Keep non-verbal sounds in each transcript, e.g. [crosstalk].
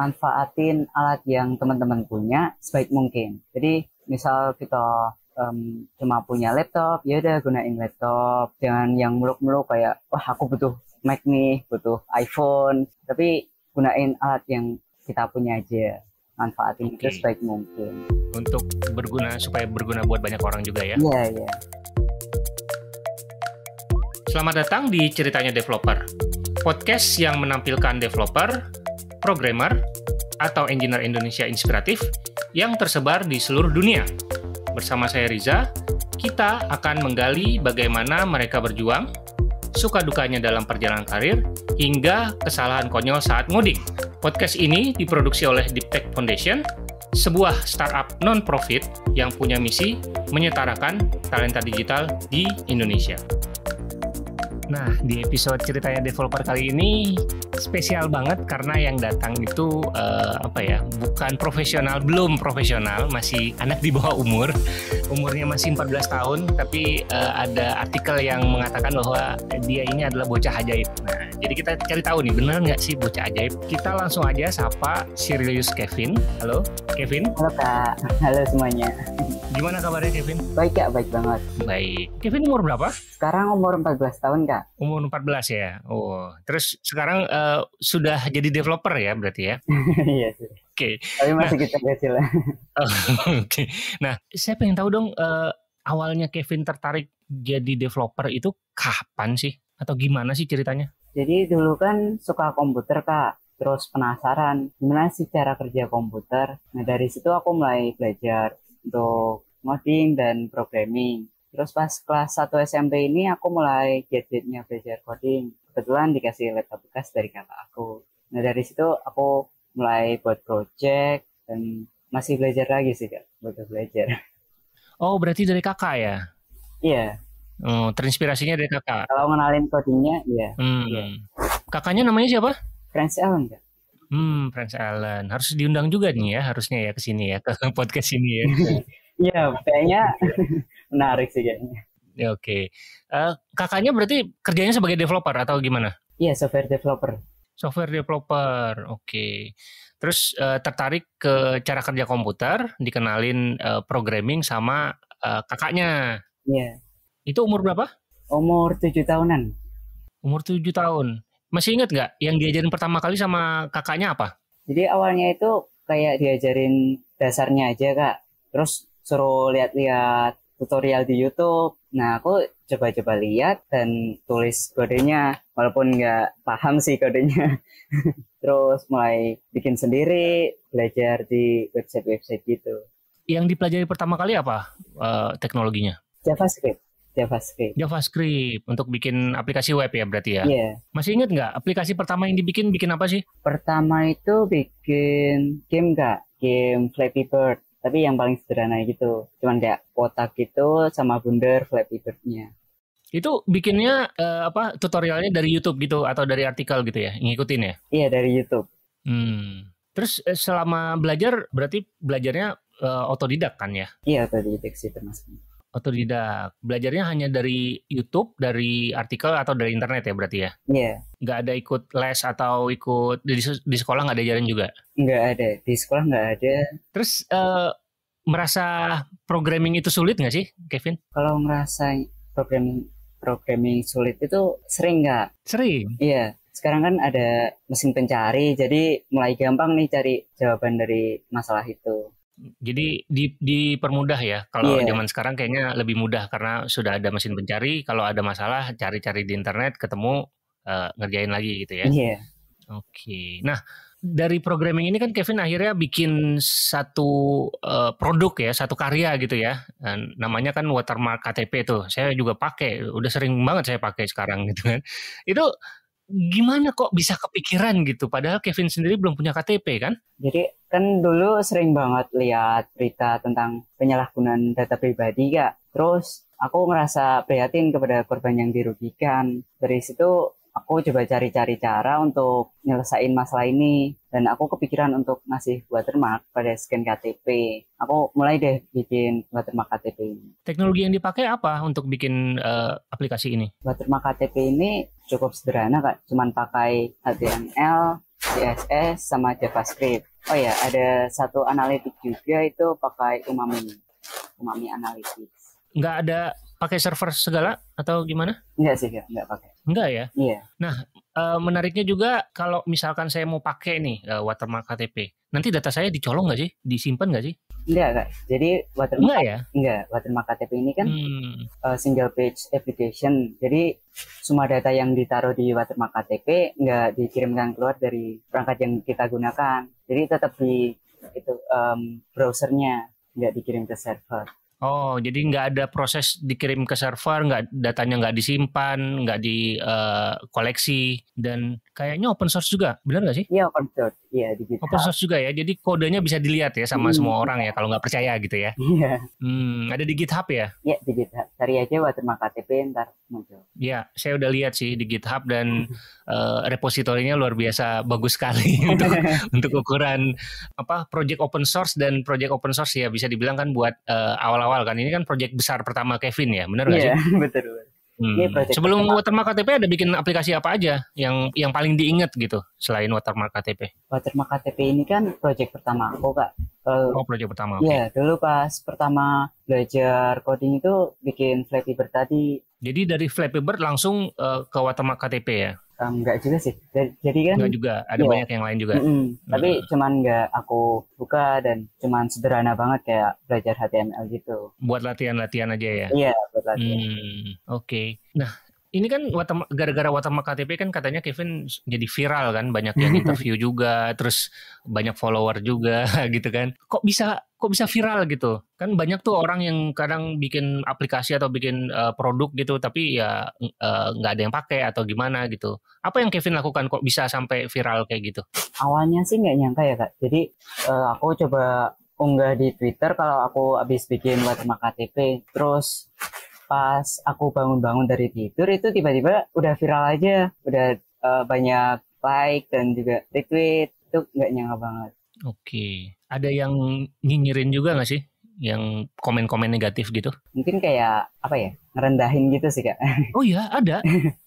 manfaatin alat yang teman-teman punya sebaik mungkin. Jadi misal kita um, cuma punya laptop, ya udah gunain laptop. Jangan yang muluk-muluk kayak wah aku butuh Mac nih, butuh iPhone. Tapi gunain alat yang kita punya aja. Manfaatin okay. itu sebaik mungkin. Untuk berguna supaya berguna buat banyak orang juga ya. Iya, yeah, iya. Yeah. Selamat datang di Ceritanya Developer. Podcast yang menampilkan developer programmer, atau engineer Indonesia inspiratif yang tersebar di seluruh dunia. Bersama saya Riza, kita akan menggali bagaimana mereka berjuang, suka dukanya dalam perjalanan karir, hingga kesalahan konyol saat mudik Podcast ini diproduksi oleh Deep Tech Foundation, sebuah startup non-profit yang punya misi menyetarakan talenta digital di Indonesia. Nah, di episode ceritanya developer kali ini, spesial banget karena yang datang itu uh, apa ya bukan profesional belum profesional masih anak di bawah umur umurnya masih 14 tahun tapi uh, ada artikel yang mengatakan bahwa dia ini adalah bocah ajaib nah jadi kita cari tahu nih bener nggak sih bocah ajaib kita langsung aja sapa Sirius Kevin halo Kevin halo kak halo semuanya Gimana kabarnya Kevin? Baik kak, baik banget. Baik. Kevin umur berapa? Sekarang umur 14 tahun kak. Umur 14 ya? Oh, terus sekarang uh, sudah jadi developer ya berarti ya? [laughs] Iya sih. Oke. Tapi masih nah. kita kecil ya. lah. [laughs] Oh, oke. Nah, saya pengen tahu dong uh, awalnya Kevin tertarik jadi developer itu kapan sih? Atau gimana sih ceritanya? Jadi dulu kan suka komputer kak terus penasaran gimana sih cara kerja komputer. Nah dari situ aku mulai belajar untuk ngoding dan programming. Terus pas kelas 1 SMP ini aku mulai gadgetnya belajar coding. Kebetulan dikasih laptop bekas dari kakak aku. Nah dari situ aku mulai buat project dan masih belajar lagi sih kak, butuh belajar. Oh berarti dari kakak ya? Iya. Oh, terinspirasinya dari kakak. Kalau ngenalin codingnya, iya. Hmm. Yeah. Kakaknya namanya siapa? Prince Allen kak. Hmm, Prince Allen. Harus diundang juga nih ya, harusnya ya ke sini ya, ke [laughs] podcast ini ya. [laughs] Iya, kayaknya [laughs] menarik sih kayaknya. Ya, Oke. Okay. Uh, eh, kakaknya berarti kerjanya sebagai developer atau gimana? Iya, software developer. Software developer, oke. Okay. Terus uh, tertarik ke cara kerja komputer, dikenalin uh, programming sama uh, kakaknya. Iya. Itu umur berapa? Umur tujuh tahunan. Umur tujuh tahun. Masih ingat nggak yang diajarin pertama kali sama kakaknya apa? Jadi awalnya itu kayak diajarin dasarnya aja kak. Terus suruh lihat-lihat tutorial di YouTube. Nah, aku coba-coba lihat dan tulis kodenya, walaupun nggak paham sih kodenya. [laughs] Terus mulai bikin sendiri, belajar di website-website gitu. Yang dipelajari pertama kali apa uh, teknologinya? JavaScript. JavaScript. JavaScript untuk bikin aplikasi web ya berarti ya. Yeah. Masih ingat nggak aplikasi pertama yang dibikin bikin apa sih? Pertama itu bikin game nggak? Game Flappy Bird tapi yang paling sederhana gitu cuman kayak kotak gitu sama bundar flappy birdnya itu bikinnya uh, apa tutorialnya dari YouTube gitu atau dari artikel gitu ya ngikutin ya iya dari YouTube hmm. terus eh, selama belajar berarti belajarnya uh, otodidak kan ya iya otodidak sih termasuk Otodidak. Belajarnya hanya dari YouTube, dari artikel atau dari internet ya berarti ya? Iya. Yeah. Nggak ada ikut les atau ikut di, di sekolah nggak jaring juga? Nggak ada. Di sekolah nggak ada. Terus uh, merasa programming itu sulit nggak sih, Kevin? Kalau merasa programming programming sulit itu sering nggak? Sering. Iya. Sekarang kan ada mesin pencari, jadi mulai gampang nih cari jawaban dari masalah itu. Jadi di, dipermudah ya. Kalau yeah. zaman sekarang kayaknya lebih mudah karena sudah ada mesin pencari. Kalau ada masalah cari-cari di internet, ketemu uh, ngerjain lagi gitu ya. Yeah. Oke. Okay. Nah dari programming ini kan Kevin akhirnya bikin satu uh, produk ya, satu karya gitu ya. Dan namanya kan watermark KTP tuh. Saya juga pakai, udah sering banget saya pakai sekarang gitu kan. Itu gimana kok bisa kepikiran gitu padahal Kevin sendiri belum punya KTP kan? Jadi kan dulu sering banget lihat berita tentang penyalahgunaan data pribadi kak. Terus aku ngerasa prihatin kepada korban yang dirugikan. Dari situ aku coba cari-cari cara untuk nyelesain masalah ini dan aku kepikiran untuk ngasih watermark pada scan KTP. Aku mulai deh bikin watermark KTP ini. Teknologi yang dipakai apa untuk bikin uh, aplikasi ini? Watermark KTP ini cukup sederhana kak, cuman pakai HTML, CSS, sama JavaScript. Oh ya, ada satu analitik juga itu pakai Umami, Umami Analytics. Nggak ada pakai server segala atau gimana? Enggak sih, enggak enggak pakai. Enggak ya? Iya. Nah, e, menariknya juga kalau misalkan saya mau pakai nih e, watermark KTP, nanti data saya dicolong nggak sih? Disimpan nggak sih? Enggak, enggak. Jadi watermark enggak ya? Enggak, watermark KTP ini kan hmm. Eh, single page application. Jadi semua data yang ditaruh di watermark KTP enggak dikirimkan keluar dari perangkat yang kita gunakan. Jadi tetap di itu um, browsernya, enggak dikirim ke server. Oh, jadi nggak ada proses dikirim ke server, nggak datanya nggak disimpan, nggak di uh, koleksi, dan kayaknya open source juga, benar nggak sih? Iya open source. Iya digital. Open source juga ya, jadi kodenya bisa dilihat ya sama hmm. semua orang ya kalau nggak percaya gitu ya. Iya. Hmm, ada di GitHub ya? Iya di GitHub. Cari aja Watermark KTP ntar muncul. Iya, saya udah lihat sih di GitHub dan uh, repositorinya luar biasa bagus sekali [laughs] untuk [laughs] untuk ukuran apa project open source dan project open source ya bisa dibilang kan buat eh, awal-awal uh, kan ini kan project besar pertama Kevin ya, benar nggak ya, sih? Iya [laughs] betul. Hmm. Sebelum watermark. watermark KTP ada bikin aplikasi apa aja yang yang paling diingat gitu selain watermark KTP? Watermark KTP ini kan project pertama aku kak. Uh, oh project pertama. Iya okay. dulu pas pertama belajar coding itu bikin Flappy Bird tadi. Jadi dari Flappy Bird langsung uh, ke watermark KTP ya? um, nggak juga sih jadi, kan nggak juga ada iya. banyak yang lain juga mm -mm. tapi cuman nggak aku buka dan cuman sederhana banget kayak belajar HTML gitu buat latihan-latihan aja ya iya buat latihan hmm, oke okay. nah ini kan gara-gara Watama KTP kan katanya Kevin jadi viral kan banyak yang [laughs] interview juga terus banyak follower juga [laughs] gitu kan kok bisa kok bisa viral gitu kan banyak tuh orang yang kadang bikin aplikasi atau bikin uh, produk gitu tapi ya eh, nggak uh, ada yang pakai atau gimana gitu apa yang Kevin lakukan kok bisa sampai viral kayak gitu awalnya sih nggak nyangka ya kak jadi uh, aku coba unggah di Twitter kalau aku habis bikin Watama KTP terus pas aku bangun-bangun dari tidur itu tiba-tiba udah viral aja, udah uh, banyak like dan juga retweet itu nggak nyangka banget. Oke, ada yang nyinyirin juga nggak sih? Yang komen-komen negatif gitu? Mungkin kayak apa ya? Ngerendahin gitu sih kak. [laughs] Oh iya, ada.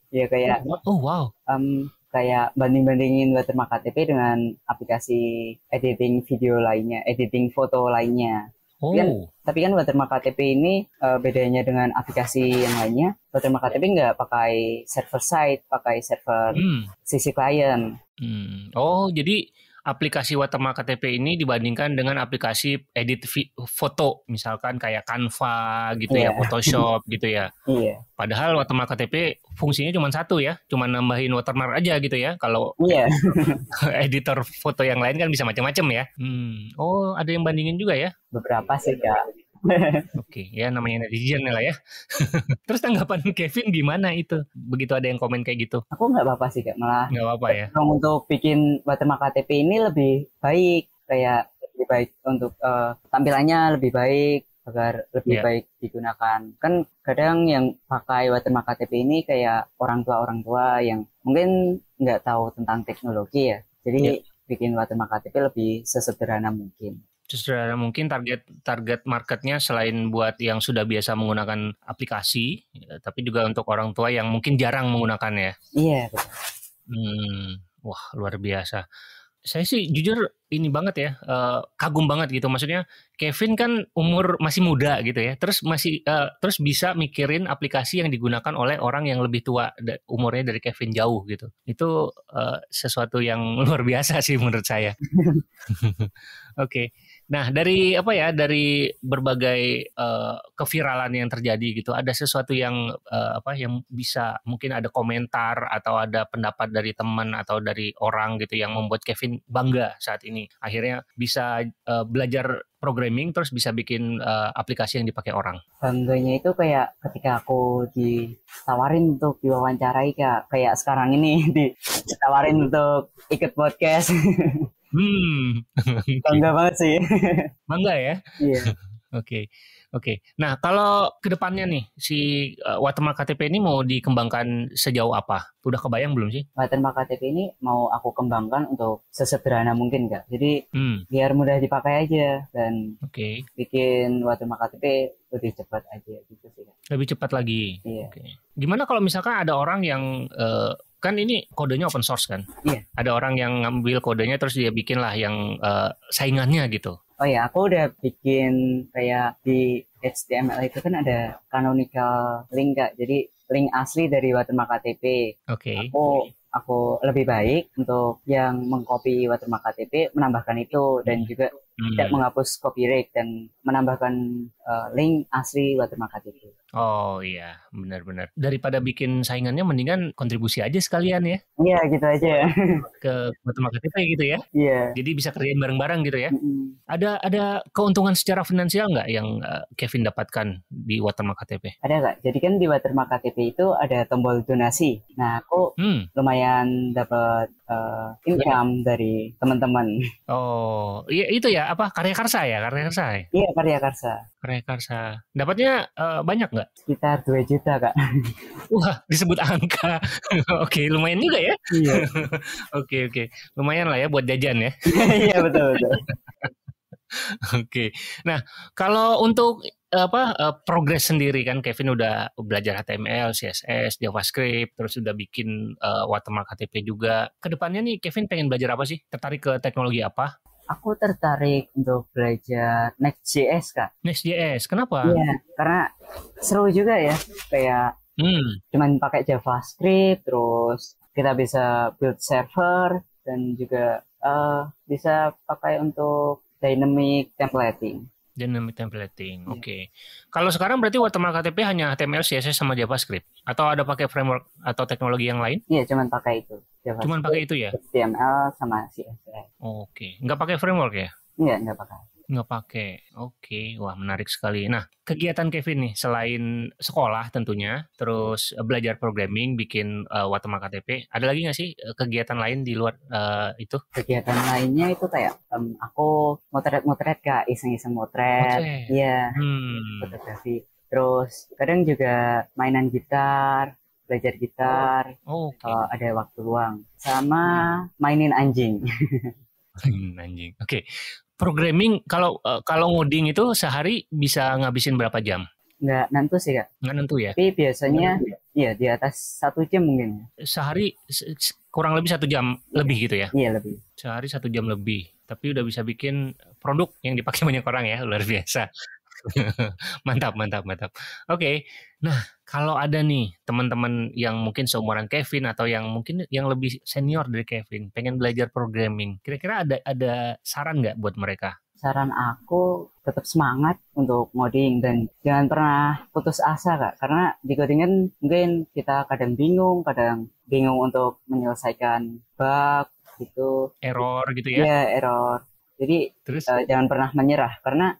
ya kayak. Oh, oh wow. Um, kayak banding-bandingin watermark KTP dengan aplikasi editing video lainnya, editing foto lainnya. Kan- oh. kan, tapi kan Watermark KTP ini uh, bedanya dengan aplikasi yang lainnya, Watermark KTP nggak pakai server side, pakai server hmm. sisi client Hmm. Oh, jadi aplikasi Watermark KTP ini dibandingkan dengan aplikasi edit foto misalkan kayak Canva gitu yeah. ya, iya. Photoshop [laughs] gitu ya. Yeah. Padahal Watermark KTP fungsinya cuma satu ya, cuma nambahin watermark aja gitu ya. Kalau yeah. [laughs] editor foto yang lain kan bisa macam-macam ya. Hmm. Oh, ada yang bandingin juga ya? Beberapa sih, Kak. [laughs] Oke, okay, ya namanya netizen lah ya. [laughs] Terus tanggapan Kevin gimana itu? Begitu ada yang komen kayak gitu? Aku nggak apa-apa sih kak, malah. Nggak apa-apa ya. Untuk bikin watermark KTP ini lebih baik, kayak lebih baik untuk uh, tampilannya lebih baik agar lebih yeah. baik digunakan. Kan kadang yang pakai watermark KTP ini kayak orang tua orang tua yang mungkin nggak tahu tentang teknologi ya. Jadi yeah. bikin watermark KTP lebih sesederhana mungkin. Justru eh, mungkin target target marketnya selain buat yang sudah biasa menggunakan aplikasi, ya, tapi juga untuk orang tua yang mungkin jarang menggunakannya. Iya. Yeah. Hmm, wah luar biasa. Saya sih jujur ini banget ya uh, kagum banget gitu maksudnya Kevin kan umur masih muda gitu ya terus masih uh, terus bisa mikirin aplikasi yang digunakan oleh orang yang lebih tua umurnya dari Kevin jauh gitu itu uh, sesuatu yang [laughs] luar biasa sih menurut saya [laughs] oke okay. nah dari apa ya dari berbagai uh, keviralan yang terjadi gitu ada sesuatu yang uh, apa yang bisa mungkin ada komentar atau ada pendapat dari teman atau dari orang gitu yang membuat Kevin bangga saat ini akhirnya bisa uh, belajar programming terus bisa bikin uh, aplikasi yang dipakai orang? Tentunya itu kayak ketika aku ditawarin untuk diwawancarai kayak kayak sekarang ini [laughs] ditawarin untuk ikut podcast. [laughs] Hmm. [laughs] Bangga banget sih. Bangga ya? Iya. Oke, okay. oke. Okay. Nah, kalau kedepannya nih si uh, watermark KTP ini mau dikembangkan sejauh apa? Udah kebayang belum sih? Watermark KTP ini mau aku kembangkan untuk sesederhana mungkin kak. Jadi hmm. biar mudah dipakai aja dan okay. bikin watermark KTP lebih cepat aja gitu sih kak. Lebih cepat lagi. Iya. Okay. Gimana kalau misalkan ada orang yang uh, kan ini kodenya open source kan? Iya. Ada orang yang ngambil kodenya terus dia bikin lah yang uh, saingannya gitu. Oh ya, aku udah bikin kayak di HTML itu kan ada canonical link gak? Jadi link asli dari watermark KTP. Oke. Okay. Aku aku lebih baik untuk yang mengcopy watermark KTP menambahkan itu dan juga hmm. tidak menghapus copyright dan menambahkan uh, link asli watermark itu. Oh iya, benar-benar. Daripada bikin saingannya mendingan kontribusi aja sekalian ya. Iya, gitu aja ya. [laughs] Ke watermark itu gitu ya. Iya. Jadi bisa kerjain bareng-bareng gitu ya. Mm -hmm. Ada ada keuntungan secara finansial nggak yang uh, Kevin dapatkan di watermark KTP? Ada nggak? Jadi kan di watermark KTP itu ada tombol donasi. Nah, aku hmm. lumayan dapat uh, income yeah. dari teman-teman. Oh, iya itu ya apa karya karsa ya karya karsa ya? iya karya karsa karya karsa dapatnya uh, banyak nggak sekitar dua juta kak wah disebut angka [laughs] oke okay, lumayan juga ya iya [laughs] oke oke okay, okay. lumayan lah ya buat jajan ya [laughs] iya, iya betul betul Oke. Okay. Nah, kalau untuk apa uh, progres sendiri kan Kevin udah belajar HTML, CSS, JavaScript, terus udah bikin uh, watermark ktp juga. Kedepannya nih Kevin pengen belajar apa sih? Tertarik ke teknologi apa? aku tertarik untuk belajar Next.js kak. Next.js, kenapa? Iya, karena seru juga ya, kayak hmm. cuman pakai JavaScript, terus kita bisa build server dan juga uh, bisa pakai untuk dynamic templating. Dynamic templating. Iya. Oke. Okay. Kalau sekarang berarti watermark KTP hanya HTML, CSS sama JavaScript atau ada pakai framework atau teknologi yang lain? Iya, cuman pakai itu. JavaScript, cuman pakai itu ya. HTML sama CSS. Oke. Okay. Enggak pakai framework ya? Iya, enggak pakai nggak pakai. Oke, wah menarik sekali. Nah, kegiatan Kevin nih selain sekolah tentunya, terus eh, belajar programming, bikin uh, eh, watermark KTP, ada lagi nggak sih eh, kegiatan lain di luar uh, itu? Kegiatan lainnya itu kayak um, aku motret-motret kak, iseng-iseng motret, iya, yeah. hmm. Terus kadang juga mainan gitar, belajar gitar, oh, okay. kalau ada waktu luang, sama hmm. mainin anjing. [laughs] anjing. Oke, okay programming kalau uh, kalau ngoding itu sehari bisa ngabisin berapa jam? Nggak nentu sih kak. Nggak nentu ya. Tapi biasanya ya? iya di atas satu jam mungkin. Sehari kurang lebih satu jam ya. lebih gitu ya? Iya lebih. Sehari satu jam lebih. Tapi udah bisa bikin produk yang dipakai [laughs] banyak orang ya luar biasa. [laughs] mantap, mantap, mantap. Oke. Okay. Nah, kalau ada nih teman-teman yang mungkin seumuran Kevin atau yang mungkin yang lebih senior dari Kevin, pengen belajar programming. Kira-kira ada ada saran nggak buat mereka? Saran aku tetap semangat untuk ngoding dan jangan pernah putus asa kak karena di coding kan mungkin kita kadang bingung kadang bingung untuk menyelesaikan bug gitu error gitu ya ya error jadi Terus? Uh, jangan pernah menyerah karena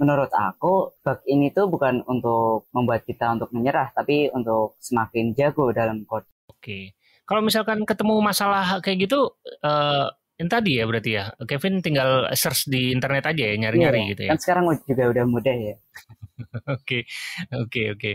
menurut aku bug ini tuh bukan untuk membuat kita untuk menyerah tapi untuk semakin jago dalam code. Oke. Kalau misalkan ketemu masalah kayak gitu eh, yang tadi ya berarti ya Kevin tinggal search di internet aja ya nyari-nyari iya, iya. gitu ya kan sekarang juga udah mudah ya [laughs] oke oke oke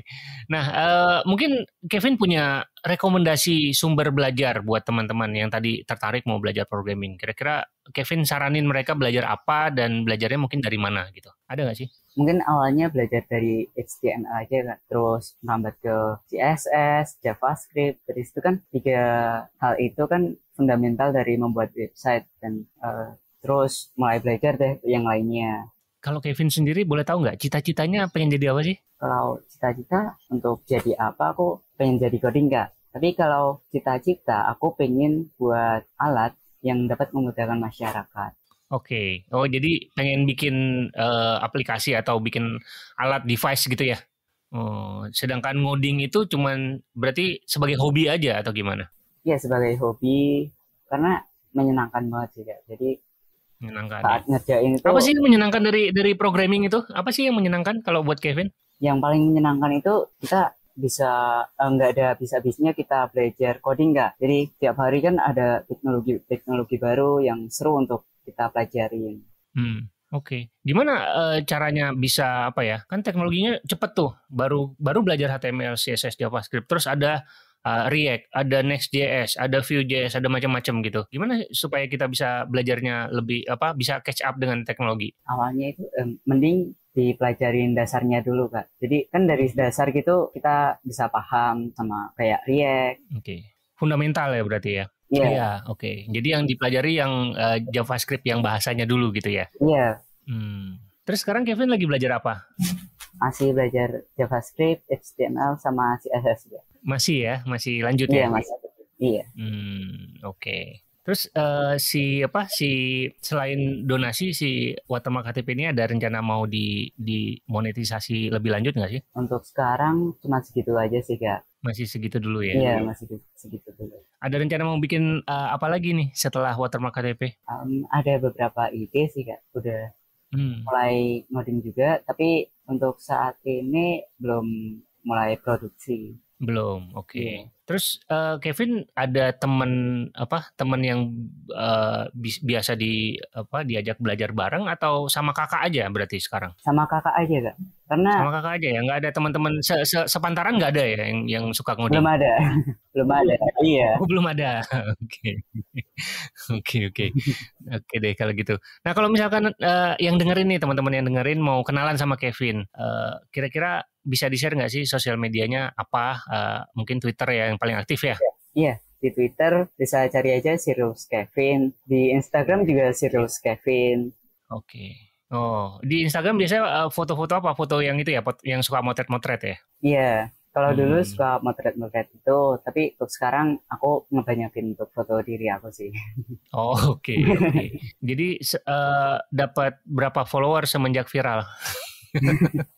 nah uh, mungkin Kevin punya rekomendasi sumber belajar buat teman-teman yang tadi tertarik mau belajar programming kira-kira Kevin saranin mereka belajar apa dan belajarnya mungkin dari mana gitu ada nggak sih mungkin awalnya belajar dari HTML aja terus merambat ke CSS JavaScript terus itu kan tiga hal itu kan fundamental dari membuat website dan uh, terus mulai belajar deh yang lainnya. Kalau Kevin sendiri boleh tahu nggak cita-citanya pengen jadi apa sih? Kalau cita-cita untuk jadi apa aku pengen jadi coding nggak? Tapi kalau cita-cita aku pengen buat alat yang dapat memudahkan masyarakat. Oke, okay. oh jadi pengen bikin uh, aplikasi atau bikin alat device gitu ya? Oh, sedangkan ngoding itu cuman berarti sebagai hobi aja atau gimana? ya sebagai hobi karena menyenangkan banget sih kak. Jadi menyenangkan. Saat ya. ngerjain itu apa sih yang menyenangkan dari dari programming itu? Apa sih yang menyenangkan kalau buat Kevin? Yang paling menyenangkan itu kita bisa eh, nggak ada bisa bisnya kita belajar coding nggak jadi tiap hari kan ada teknologi teknologi baru yang seru untuk kita pelajarin hmm. Oke, okay. gimana uh, caranya bisa apa ya? Kan teknologinya cepet tuh, baru baru belajar HTML, CSS, JavaScript, terus ada uh, React, ada Next.js, ada Vue.js, ada macam-macam gitu. Gimana supaya kita bisa belajarnya lebih apa bisa catch up dengan teknologi? Awalnya itu um, mending dipelajarin dasarnya dulu kak. Jadi kan dari dasar gitu kita bisa paham sama kayak React. Oke, okay. fundamental ya berarti ya. Iya. Yeah. Yeah, oke. Okay. Jadi yang dipelajari yang uh, JavaScript yang bahasanya dulu gitu ya. Iya. Yeah. Hmm. Terus sekarang Kevin lagi belajar apa? Masih belajar JavaScript, HTML sama CSS ya. Masih ya, masih lanjut iya, ya. Masih. Iya. Hmm, oke. Okay. Terus uh, si apa si selain donasi si Watama KTP ini ada rencana mau di monetisasi lebih lanjut nggak sih? Untuk sekarang cuma segitu aja sih kak. Masih segitu dulu ya? Iya masih segitu dulu. Ada rencana mau bikin uh, apa lagi nih setelah Watermark KTP? Um, ada beberapa ide sih kak. Udah hmm. mulai ngoding juga, tapi untuk saat ini belum mulai produksi. Belum, oke. Okay. Iya. Terus uh, Kevin ada teman apa teman yang uh, eh, bi biasa di apa diajak belajar bareng atau sama kakak aja berarti sekarang? Sama kakak aja kak. Karena sama kakak aja ya nggak ada teman-teman se -se sepantaran nggak ada ya yang yang suka ngoding. Belum ada, [laughs] belum ada. Iya. [laughs] Oh, belum ada. [laughs] Oke, oke, oke, oke deh kalau gitu. Nah kalau misalkan uh, yang dengerin nih teman-teman yang dengerin mau kenalan sama Kevin, kira-kira uh, bisa di share nggak sih sosial medianya apa? Uh, mungkin Twitter ya yang paling aktif ya? Iya, di Twitter bisa cari aja Sirius Kevin, di Instagram juga Sirius Kevin. Oke. Oh, di Instagram biasanya eh, foto-foto apa? Foto yang itu ya, yang suka motret-motret ya? Iya. Kalau hmm. dulu suka motret-motret itu, tapi untuk sekarang aku ngebanyakin untuk foto diri aku sih. [laughs] Oh, oke. Okay, okay. Jadi uh, dapat berapa follower semenjak viral? [laughs]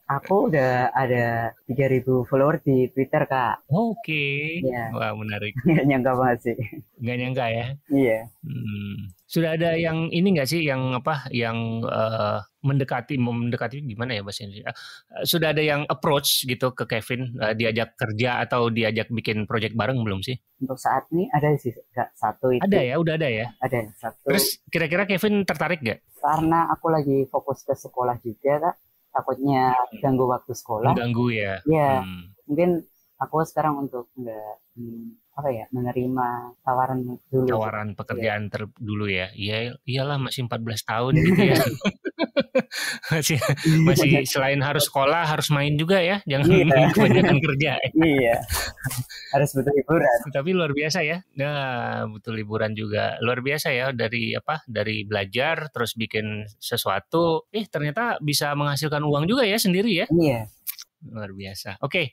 aku udah ada 3000 follower di Twitter, Kak. Oke. Okay. Iya. Yeah. Wah, menarik. [laughs] Nggak nyangka banget sih. Nggak nyangka ya? Iya. Hmm. Sudah ada yang ini nggak sih yang apa yang uh, mendekati mendekati gimana ya bahasa Indonesia? Uh, eh, sudah ada yang approach gitu ke Kevin uh, diajak kerja atau diajak bikin project bareng belum sih? Untuk saat ini ada sih gak satu itu. Ada ya, udah ada ya. Ada satu. Terus kira-kira Kevin tertarik gak? Karena aku lagi fokus ke sekolah juga, Kak takutnya hmm. ganggu waktu sekolah ganggu ya Iya, hmm. mungkin aku sekarang untuk enggak hmm, apa ya menerima tawaran dulu tawaran pekerjaan ya. ter ya iya iyalah masih 14 tahun gitu ya [laughs] masih iya. masih selain harus sekolah harus main juga ya jangan iya. [laughs] kebanyakan kerja ya. iya harus betul liburan tapi luar biasa ya nah butuh liburan juga luar biasa ya dari apa dari belajar terus bikin sesuatu eh ternyata bisa menghasilkan uang juga ya sendiri ya iya luar biasa. Oke, okay.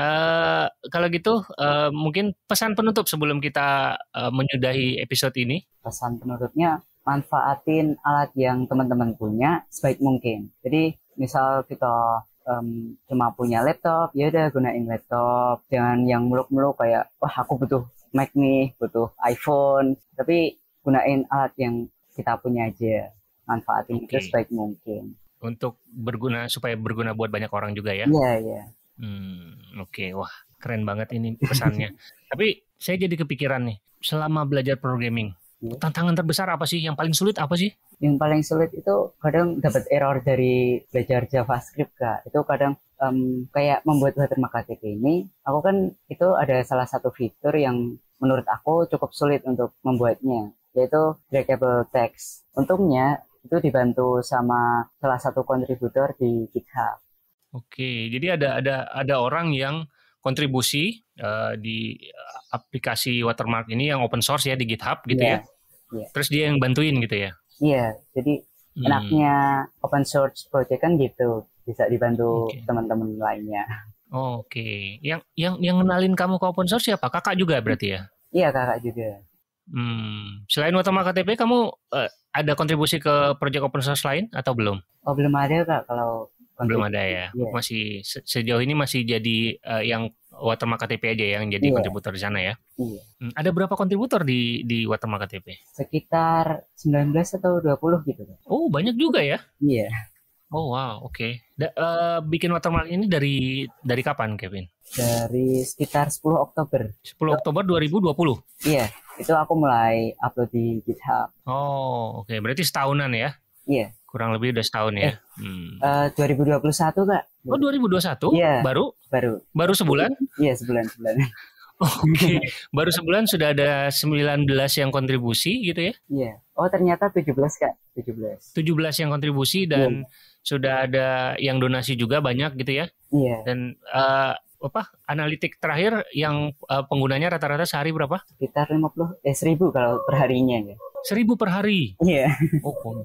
uh, eh, kalau gitu uh, mungkin pesan penutup sebelum kita uh, menyudahi episode ini. Pesan penutupnya manfaatin alat yang teman-teman punya sebaik mungkin. Jadi misal kita um, cuma punya laptop, ya udah gunain laptop. Jangan yang muluk-muluk kayak wah aku butuh Mac nih, butuh iPhone. Tapi gunain alat yang kita punya aja. Manfaatin okay. itu sebaik mungkin untuk berguna supaya berguna buat banyak orang juga ya. Iya, iya. Hmm, oke. Okay. Wah, keren banget ini pesannya. [laughs] Tapi saya jadi kepikiran nih, selama belajar programming, ya. tantangan terbesar apa sih? Yang paling sulit apa sih? Yang paling sulit itu kadang dapat error dari belajar JavaScript, Kak. Itu kadang um, kayak membuat watermark KTP ini, aku kan itu ada salah satu fitur yang menurut aku cukup sulit untuk membuatnya, yaitu draggable text. Untungnya itu dibantu sama salah satu kontributor di GitHub. Oke, jadi ada ada ada orang yang kontribusi uh, di aplikasi watermark ini yang open source ya di GitHub gitu yeah. ya. Yeah. Terus dia yang bantuin gitu ya. Iya, yeah, jadi hmm. enaknya open source project kan gitu, bisa dibantu okay. teman-teman lainnya. Oh, oke, okay. yang yang yang kenalin kamu ke open source siapa? Kakak juga berarti ya? Iya, kakak juga. Hmm. Selain Watama KTP, kamu uh, ada kontribusi ke proyek open source lain atau belum? Oh, belum ada kak. Kalau belum ada ya. Yeah. Masih se sejauh ini masih jadi uh, yang Watermark KTP aja ya, yang jadi yeah. kontributor di sana ya. Iya. Yeah. Hmm, ada berapa kontributor di di Watermark KTP? Sekitar 19 atau 20 gitu. Oh, banyak juga ya? Iya. Yeah. Oh wow, oke. Okay. Da, uh, bikin watermark ini dari dari kapan, Kevin? Dari sekitar 10 Oktober. 10 Oktober 2020. Iya itu aku mulai upload di GitHub. Oh, oke. Okay. Berarti setahunan ya? Iya. Yeah. Kurang lebih udah setahun ya. Eh, hmm. Eh, uh, 2021 kak. Oh 2021? Iya. Yeah. Baru? Baru. Baru sebulan? Iya yeah, sebulan sebulan. [laughs] Oke, okay. baru sebulan sudah ada 19 yang kontribusi gitu ya? Iya. Yeah. Oh, ternyata 17 Kak, 17. 17 yang kontribusi dan yeah. sudah ada yang donasi juga banyak gitu ya? Iya. Yeah. Dan uh, apa analitik terakhir yang uh, penggunanya rata-rata sehari berapa? Sekitar puluh eh seribu kalau perharinya ya. seribu per hari. Iya. Yeah. Oh.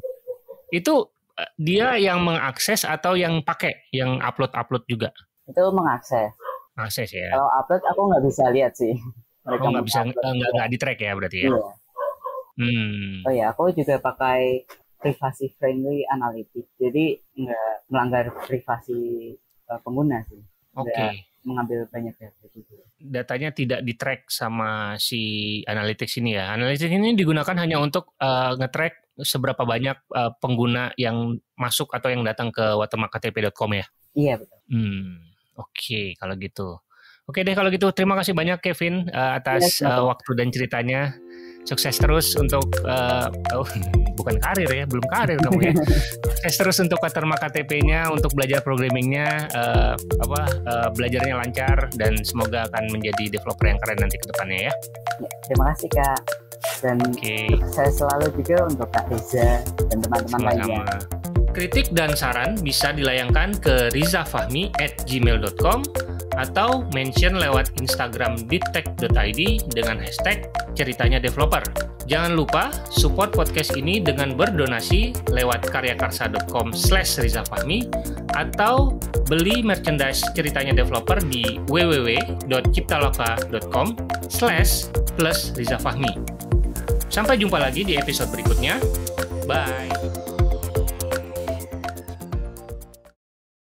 Itu uh, dia yang mengakses atau yang pakai yang upload-upload juga? Itu mengakses. Akses ya. Kalau upload aku nggak bisa lihat sih. Mereka oh, nggak bisa nggak nggak di track ya berarti ya. Iya. Yeah. Hmm. Oh ya, aku juga pakai privasi friendly analitik Jadi nggak melanggar privasi eh, pengguna sih. Oke. Okay mengambil banyak data itu Datanya tidak di track sama si analytics ini ya. Analytics ini digunakan hanya untuk uh, ngetrack seberapa banyak uh, pengguna yang masuk atau yang datang ke watermarktp.com ya. Iya betul. Hmm, oke okay, kalau gitu. Oke okay deh kalau gitu terima kasih banyak Kevin uh, atas uh, waktu dan ceritanya sukses terus untuk uh, oh, [laughs] bukan karir ya belum karir kamu ya [laughs] sukses terus untuk Katerma KTP-nya untuk belajar programmingnya uh, apa uh, belajarnya lancar dan semoga akan menjadi developer yang keren nanti ke depannya ya. ya terima kasih kak dan okay. saya selalu juga untuk kak Reza dan teman-teman lainnya. Kritik dan saran bisa dilayangkan ke rizafahmi at gmail.com atau mention lewat Instagram detect.id dengan hashtag ceritanya developer. Jangan lupa support podcast ini dengan berdonasi lewat karyakarsa.com slash rizafahmi atau beli merchandise ceritanya developer di www.ciptaloka.com slash plus rizafahmi. Sampai jumpa lagi di episode berikutnya. Bye!